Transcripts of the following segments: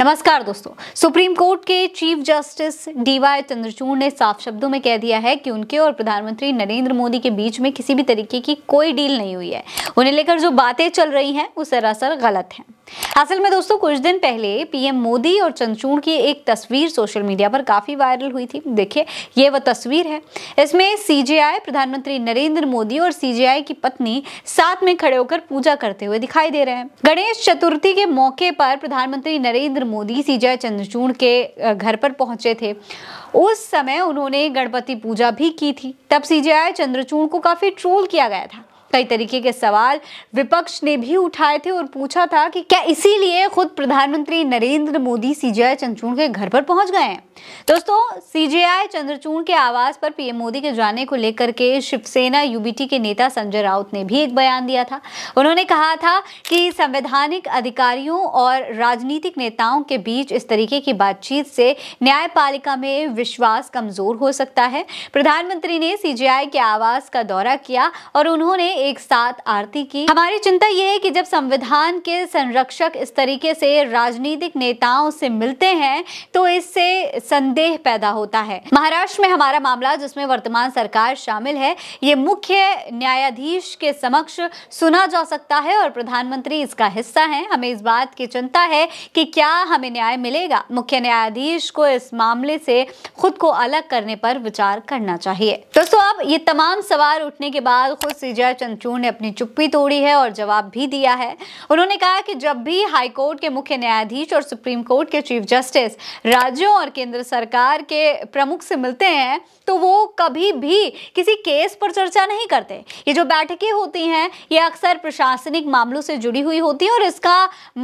नमस्कार दोस्तों supreme court के चीफ जस्टिस डीवाई चंद्रचूड़ ने साफ शब्दों में कह दिया है कि उनके और प्रधानमंत्री नरेंद्र मोदी के बीच में किसी भी तरीके की कोई डील नहीं हुई है उन्हें लेकर जो बातें चल रही हैं वो सरासर गलत हैं असल में दोस्तों कुछ दिन पहले पीएम मोदी और चंचूड़ की एक तस्वीर सोशल मीडिया पर काफ़ी वायरल हुई थी देखिए ये वह तस्वीर है इसमें सीजेआई प्रधानमंत्री नरेंद्र मोदी और सीजेआई की पत्नी साथ में खड़े होकर पूजा करते हुए दिखाई दे रहे हैं गणेश चतुर्थी के मौके पर प्रधानमंत्री नरेंद्र मोदी सीजेआई चंद्रचूड़ के घर पर पहुंचे थे उस समय उन्होंने गणपति पूजा भी की थी तब सीजेआई चंद्रचूड़ को काफ़ी ट्रोल किया गया था कई तरीके के सवाल विपक्ष ने भी उठाए थे और पूछा था कि क्या इसीलिए खुद प्रधानमंत्री नरेंद्र मोदी सीजीआई चंद्रचूड़ के घर पर पहुंच गए हैं दोस्तों सीजीआई चंद्रचूड़ के आवास पर पीएम मोदी के जाने को लेकर के शिवसेना यूबीटी के नेता संजय राउत ने भी एक बयान दिया था उन्होंने कहा था कि संवैधानिक अधिकारियों और राजनीतिक नेताओं के बीच इस तरीके की बातचीत से न्यायपालिका में विश्वास कमजोर हो सकता है प्रधानमंत्री ने सीजीआई के आवास का दौरा किया और उन्होंने एक साथ आरती की हमारी चिंता ये है कि जब संविधान के संरक्षक इस तरीके से राजनीतिक नेताओं से मिलते हैं तो इससे संदेह पैदा होता है महाराष्ट्र में हमारा मामला जिसमें वर्तमान सरकार शामिल है ये मुख्य न्यायाधीश के समक्ष सुना जा सकता है और प्रधानमंत्री इसका हिस्सा है हमें इस बात की चिंता है कि क्या हमें न्याय मिलेगा मुख्य न्यायाधीश को इस मामले से खुद को अलग करने पर विचार करना चाहिए दोस्तों अब ये तमाम सवाल उठने के बाद खुद सीजीआई चंद्रचूड़ ने अपनी चुप्पी तोड़ी है और जवाब भी दिया है उन्होंने कहा कि जब भी हाईकोर्ट के मुख्य न्यायाधीश और सुप्रीम कोर्ट के चीफ जस्टिस राज्यों और केंद्र सरकार के प्रमुख से मिलते हैं तो वो कभी भी किसी केस पर चर्चा नहीं करते ये जो बैठकें होती हैं ये अक्सर प्रशासनिक मामलों से जुड़ी हुई होती है और इसका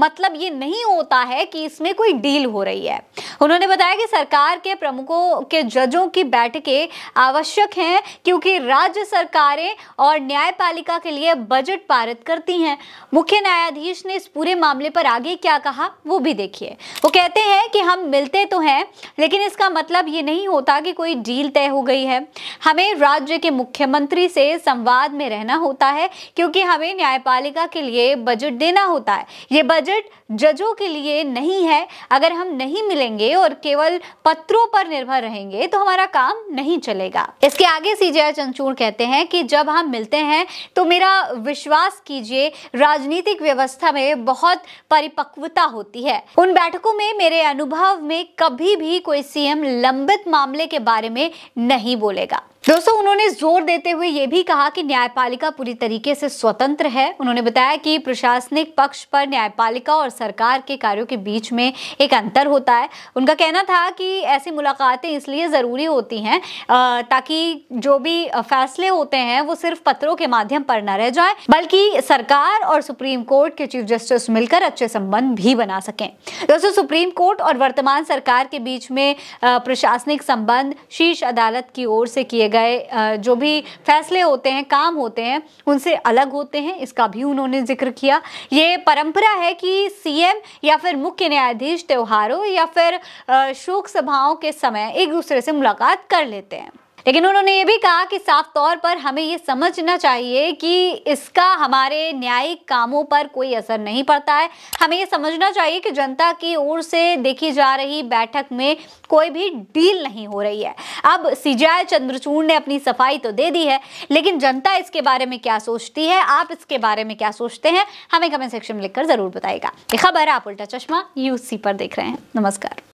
मतलब ये नहीं होता है कि इसमें कोई डील हो रही है उन्होंने बताया कि सरकार के प्रमुखों के जजों की बैठकें आवश्यक हैं क्योंकि राज्य सरकारें और न्यायपालिका के लिए बजट पारित करती हैं मुख्य न्यायाधीश ने इस पूरे मामले पर आगे क्या कहा वो भी देखिए वो कहते हैं कि हम मिलते तो हैं लेकिन इसका मतलब ये नहीं होता कि कोई डील तय हो गई है हमें राज्य के मुख्यमंत्री से संवाद में रहना होता है क्योंकि हमें न्यायपालिका के लिए बजट देना होता है ये बजट जजों के लिए नहीं है अगर हम नहीं मिलेंगे रहेंगे और केवल पत्रों पर निर्भर रहेंगे तो हमारा काम नहीं चलेगा इसके आगे सीजे चंचूर कहते हैं कि जब हम मिलते हैं तो मेरा विश्वास कीजिए राजनीतिक व्यवस्था में बहुत परिपक्वता होती है उन बैठकों में मेरे अनुभव में कभी भी कोई सीएम लंबित मामले के बारे में नहीं बोलेगा दोस्तों उन्होंने जोर देते हुए ये भी कहा कि न्यायपालिका पूरी तरीके से स्वतंत्र है उन्होंने बताया कि प्रशासनिक पक्ष पर न्यायपालिका और सरकार के कार्यों के बीच में एक अंतर होता है उनका कहना था कि ऐसी मुलाकातें इसलिए ज़रूरी होती हैं ताकि जो भी फैसले होते हैं वो सिर्फ पत्रों के माध्यम पर न रह जाए बल्कि सरकार और सुप्रीम कोर्ट के चीफ जस्टिस मिलकर अच्छे संबंध भी बना सकें दोस्तों सुप्रीम कोर्ट और वर्तमान सरकार के बीच में प्रशासनिक संबंध शीर्ष अदालत की ओर से किए गए जो भी फैसले होते हैं काम होते हैं उनसे अलग होते हैं इसका भी उन्होंने जिक्र किया ये परंपरा है कि सीएम या फिर मुख्य न्यायाधीश त्योहारों या फिर शोक सभाओं के समय एक दूसरे से मुलाकात कर लेते हैं लेकिन उन्होंने ये भी कहा कि साफ तौर पर हमें ये समझना चाहिए कि इसका हमारे न्यायिक कामों पर कोई असर नहीं पड़ता है हमें ये समझना चाहिए कि जनता की ओर से देखी जा रही बैठक में कोई भी डील नहीं हो रही है अब सीजाए चंद्रचूड़ ने अपनी सफाई तो दे दी है लेकिन जनता इसके बारे में क्या सोचती है आप इसके बारे में क्या सोचते हैं हमें कमेंट सेक्शन में लिखकर जरूर बताएगा ये खबर आप उल्टा चश्मा यूसी पर देख रहे हैं नमस्कार